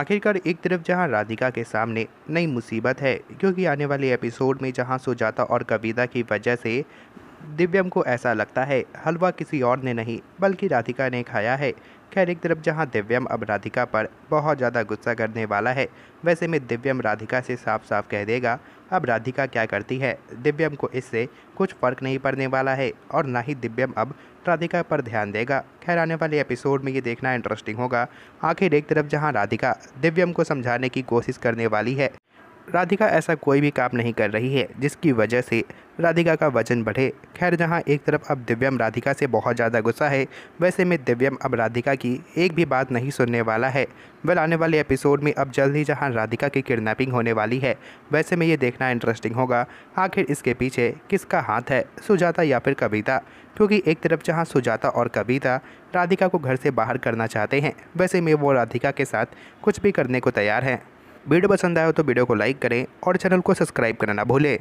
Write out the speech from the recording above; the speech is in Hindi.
आखिरकार एक तरफ जहां राधिका के सामने नई मुसीबत है क्योंकि आने वाले एपिसोड में जहां सुजाता और कविता की वजह से दिव्यम को ऐसा लगता है हलवा किसी और ने नहीं बल्कि राधिका ने खाया है खैर एक तरफ जहाँ दिव्यम अब राधिका पर बहुत ज़्यादा गुस्सा करने वाला है वैसे में दिव्यम राधिका से साफ साफ कह देगा अब राधिका क्या करती है दिव्यम को इससे कुछ फ़र्क नहीं पड़ने वाला है और ना ही दिव्यम अब राधिका पर ध्यान देगा खैर आने वाले एपिसोड में ये देखना इंटरेस्टिंग होगा आखिर एक तरफ जहाँ राधिका दिव्यम को समझाने की कोशिश करने वाली है राधिका ऐसा कोई भी काम नहीं कर रही है जिसकी वजह से राधिका का वजन बढ़े खैर जहाँ एक तरफ अब दिव्यम राधिका से बहुत ज़्यादा गुस्सा है वैसे में दिव्यम अब राधिका की एक भी बात नहीं सुनने वाला है वह आने वाले एपिसोड में अब जल्द ही जहाँ राधिका की किडनैपिंग होने वाली है वैसे में ये देखना इंटरेस्टिंग होगा आखिर इसके पीछे किसका हाथ है सुजाता या फिर कविता क्योंकि एक तरफ जहाँ सुजाता और कविता राधिका को घर से बाहर करना चाहते हैं वैसे में वो राधिका के साथ कुछ भी करने को तैयार हैं वीडियो पसंद आए तो वीडियो को लाइक करें और चैनल को सब्सक्राइब करना ना भूलें